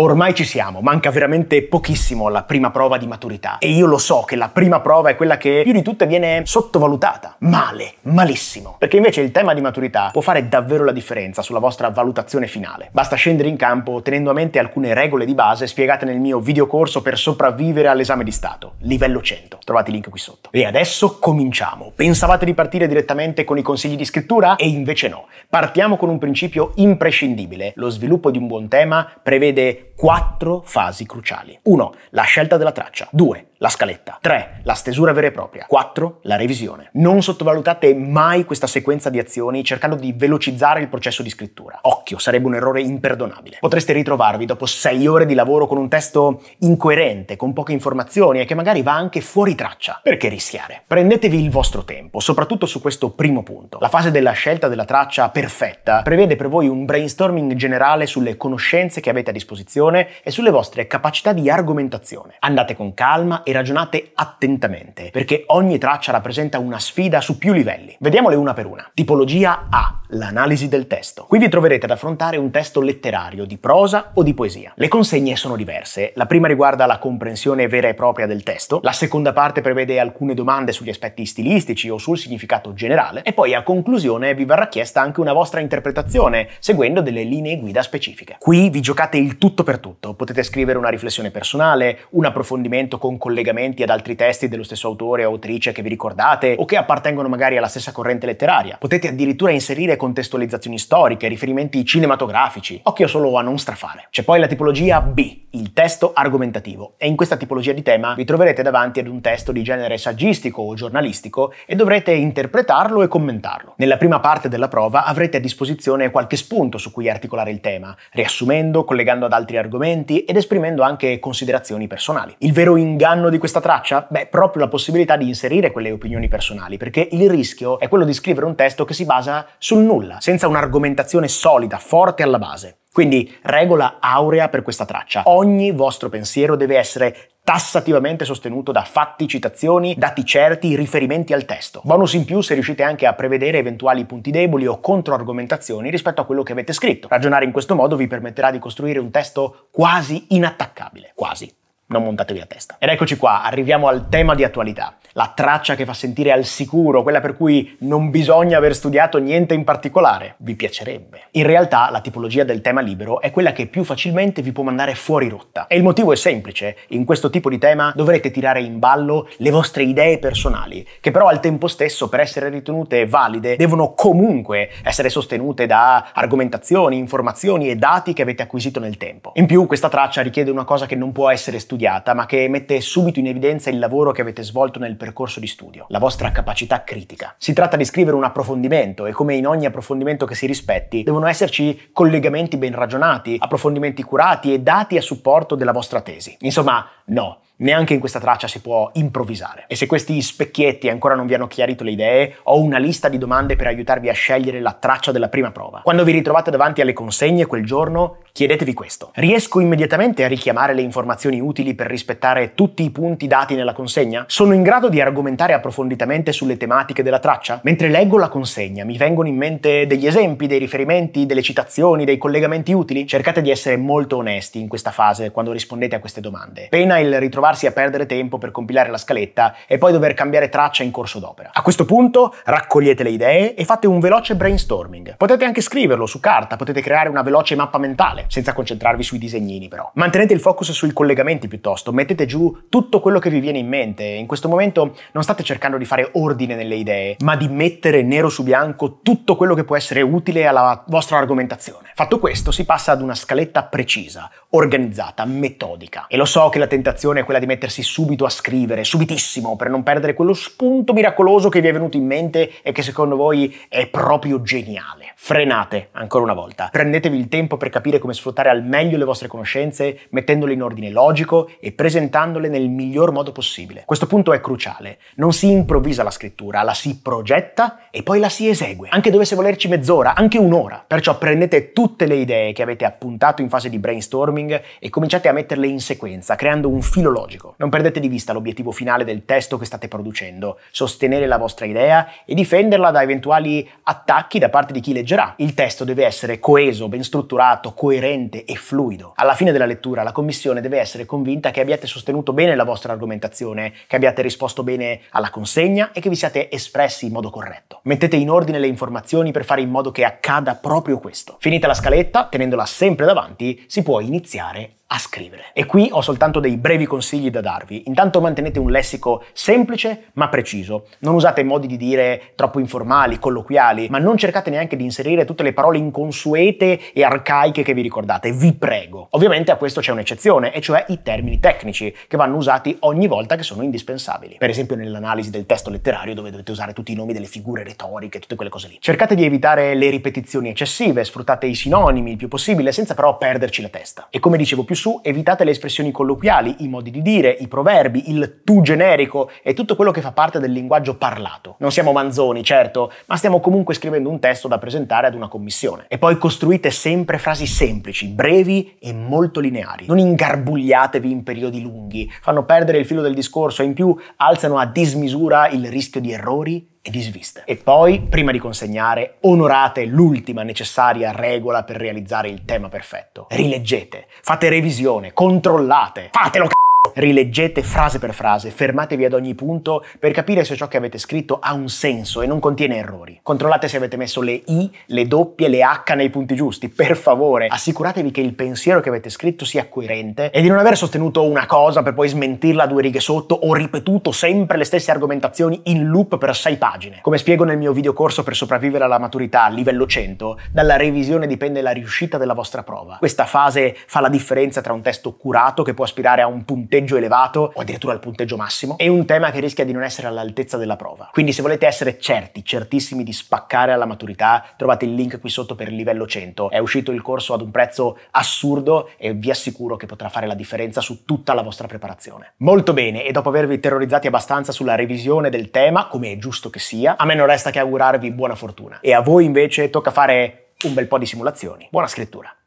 Ormai ci siamo, manca veramente pochissimo alla prima prova di maturità e io lo so che la prima prova è quella che più di tutte viene sottovalutata, male, malissimo, perché invece il tema di maturità può fare davvero la differenza sulla vostra valutazione finale. Basta scendere in campo tenendo a mente alcune regole di base spiegate nel mio videocorso per sopravvivere all'esame di Stato, livello 100, trovate il link qui sotto. E adesso cominciamo. Pensavate di partire direttamente con i consigli di scrittura? E invece no. Partiamo con un principio imprescindibile. Lo sviluppo di un buon tema prevede quattro fasi cruciali. 1. La scelta della traccia. 2 la scaletta. 3. La stesura vera e propria. 4. La revisione. Non sottovalutate mai questa sequenza di azioni cercando di velocizzare il processo di scrittura. Occhio, sarebbe un errore imperdonabile. Potreste ritrovarvi dopo 6 ore di lavoro con un testo incoerente, con poche informazioni e che magari va anche fuori traccia. Perché rischiare? Prendetevi il vostro tempo, soprattutto su questo primo punto. La fase della scelta della traccia perfetta prevede per voi un brainstorming generale sulle conoscenze che avete a disposizione e sulle vostre capacità di argomentazione. Andate con calma e ragionate attentamente, perché ogni traccia rappresenta una sfida su più livelli. Vediamole una per una. Tipologia A. L'analisi del testo. Qui vi troverete ad affrontare un testo letterario, di prosa o di poesia. Le consegne sono diverse. La prima riguarda la comprensione vera e propria del testo, la seconda parte prevede alcune domande sugli aspetti stilistici o sul significato generale, e poi a conclusione vi verrà chiesta anche una vostra interpretazione, seguendo delle linee guida specifiche. Qui vi giocate il tutto per tutto. Potete scrivere una riflessione personale, un approfondimento con collegamenti ad altri testi dello stesso autore o autrice che vi ricordate, o che appartengono magari alla stessa corrente letteraria. Potete addirittura inserire contestualizzazioni storiche, riferimenti cinematografici. Occhio solo a non strafare. C'è poi la tipologia B, il testo argomentativo. E in questa tipologia di tema vi troverete davanti ad un testo di genere saggistico o giornalistico e dovrete interpretarlo e commentarlo. Nella prima parte della prova avrete a disposizione qualche spunto su cui articolare il tema, riassumendo, collegando ad altri argomenti ed esprimendo anche considerazioni personali. Il vero inganno di questa traccia? Beh, proprio la possibilità di inserire quelle opinioni personali, perché il rischio è quello di scrivere un testo che si basa sul nulla, senza un'argomentazione solida, forte alla base. Quindi regola aurea per questa traccia. Ogni vostro pensiero deve essere tassativamente sostenuto da fatti, citazioni, dati certi, riferimenti al testo. Bonus in più se riuscite anche a prevedere eventuali punti deboli o controargomentazioni rispetto a quello che avete scritto. Ragionare in questo modo vi permetterà di costruire un testo quasi inattaccabile, quasi non montatevi a testa. Ed eccoci qua, arriviamo al tema di attualità, la traccia che fa sentire al sicuro, quella per cui non bisogna aver studiato niente in particolare. Vi piacerebbe. In realtà la tipologia del tema libero è quella che più facilmente vi può mandare fuori rotta. E il motivo è semplice, in questo tipo di tema dovrete tirare in ballo le vostre idee personali, che però al tempo stesso per essere ritenute valide devono comunque essere sostenute da argomentazioni, informazioni e dati che avete acquisito nel tempo. In più questa traccia richiede una cosa che non può essere studiata studiata, ma che mette subito in evidenza il lavoro che avete svolto nel percorso di studio, la vostra capacità critica. Si tratta di scrivere un approfondimento e come in ogni approfondimento che si rispetti, devono esserci collegamenti ben ragionati, approfondimenti curati e dati a supporto della vostra tesi. Insomma, No, neanche in questa traccia si può improvvisare. E se questi specchietti ancora non vi hanno chiarito le idee, ho una lista di domande per aiutarvi a scegliere la traccia della prima prova. Quando vi ritrovate davanti alle consegne quel giorno, chiedetevi questo. Riesco immediatamente a richiamare le informazioni utili per rispettare tutti i punti dati nella consegna? Sono in grado di argomentare approfonditamente sulle tematiche della traccia? Mentre leggo la consegna, mi vengono in mente degli esempi, dei riferimenti, delle citazioni, dei collegamenti utili? Cercate di essere molto onesti in questa fase quando rispondete a queste domande. Pena il ritrovarsi a perdere tempo per compilare la scaletta e poi dover cambiare traccia in corso d'opera. A questo punto raccogliete le idee e fate un veloce brainstorming. Potete anche scriverlo su carta, potete creare una veloce mappa mentale, senza concentrarvi sui disegnini però. Mantenete il focus sui collegamenti piuttosto, mettete giù tutto quello che vi viene in mente. In questo momento non state cercando di fare ordine nelle idee, ma di mettere nero su bianco tutto quello che può essere utile alla vostra argomentazione. Fatto questo si passa ad una scaletta precisa, organizzata, metodica. E lo so che la tentazione tentazione è quella di mettersi subito a scrivere, subitissimo, per non perdere quello spunto miracoloso che vi è venuto in mente e che secondo voi è proprio geniale frenate ancora una volta. Prendetevi il tempo per capire come sfruttare al meglio le vostre conoscenze, mettendole in ordine logico e presentandole nel miglior modo possibile. Questo punto è cruciale. Non si improvvisa la scrittura, la si progetta e poi la si esegue. Anche dovesse volerci mezz'ora, anche un'ora. Perciò prendete tutte le idee che avete appuntato in fase di brainstorming e cominciate a metterle in sequenza, creando un filo logico. Non perdete di vista l'obiettivo finale del testo che state producendo, sostenere la vostra idea e difenderla da eventuali attacchi da parte di chi legge leggerà. Il testo deve essere coeso, ben strutturato, coerente e fluido. Alla fine della lettura la commissione deve essere convinta che abbiate sostenuto bene la vostra argomentazione, che abbiate risposto bene alla consegna e che vi siate espressi in modo corretto. Mettete in ordine le informazioni per fare in modo che accada proprio questo. Finita la scaletta, tenendola sempre davanti, si può iniziare a scrivere. E qui ho soltanto dei brevi consigli da darvi. Intanto mantenete un lessico semplice ma preciso. Non usate modi di dire troppo informali, colloquiali, ma non cercate neanche di inserire tutte le parole inconsuete e arcaiche che vi ricordate. Vi prego. Ovviamente a questo c'è un'eccezione, e cioè i termini tecnici, che vanno usati ogni volta che sono indispensabili. Per esempio nell'analisi del testo letterario dove dovete usare tutti i nomi delle figure retoriche, tutte quelle cose lì. Cercate di evitare le ripetizioni eccessive, sfruttate i sinonimi il più possibile senza però perderci la testa. E come dicevo più su evitate le espressioni colloquiali, i modi di dire, i proverbi, il tu generico e tutto quello che fa parte del linguaggio parlato. Non siamo manzoni, certo, ma stiamo comunque scrivendo un testo da presentare ad una commissione. E poi costruite sempre frasi semplici, brevi e molto lineari. Non ingarbugliatevi in periodi lunghi, fanno perdere il filo del discorso e in più alzano a dismisura il rischio di errori e disviste. E poi, prima di consegnare, onorate l'ultima necessaria regola per realizzare il tema perfetto. Rileggete, fate revisione, controllate, fatelo c***o! rileggete frase per frase, fermatevi ad ogni punto per capire se ciò che avete scritto ha un senso e non contiene errori. Controllate se avete messo le I, le doppie, le H nei punti giusti, per favore. Assicuratevi che il pensiero che avete scritto sia coerente e di non aver sostenuto una cosa per poi smentirla due righe sotto o ripetuto sempre le stesse argomentazioni in loop per sei pagine. Come spiego nel mio video corso per sopravvivere alla maturità, livello 100, dalla revisione dipende la riuscita della vostra prova. Questa fase fa la differenza tra un testo curato che può aspirare a un punteggio punteggio elevato o addirittura al punteggio massimo, è un tema che rischia di non essere all'altezza della prova. Quindi se volete essere certi, certissimi di spaccare alla maturità, trovate il link qui sotto per il livello 100. È uscito il corso ad un prezzo assurdo e vi assicuro che potrà fare la differenza su tutta la vostra preparazione. Molto bene, e dopo avervi terrorizzati abbastanza sulla revisione del tema, come è giusto che sia, a me non resta che augurarvi buona fortuna. E a voi invece tocca fare un bel po' di simulazioni. Buona scrittura!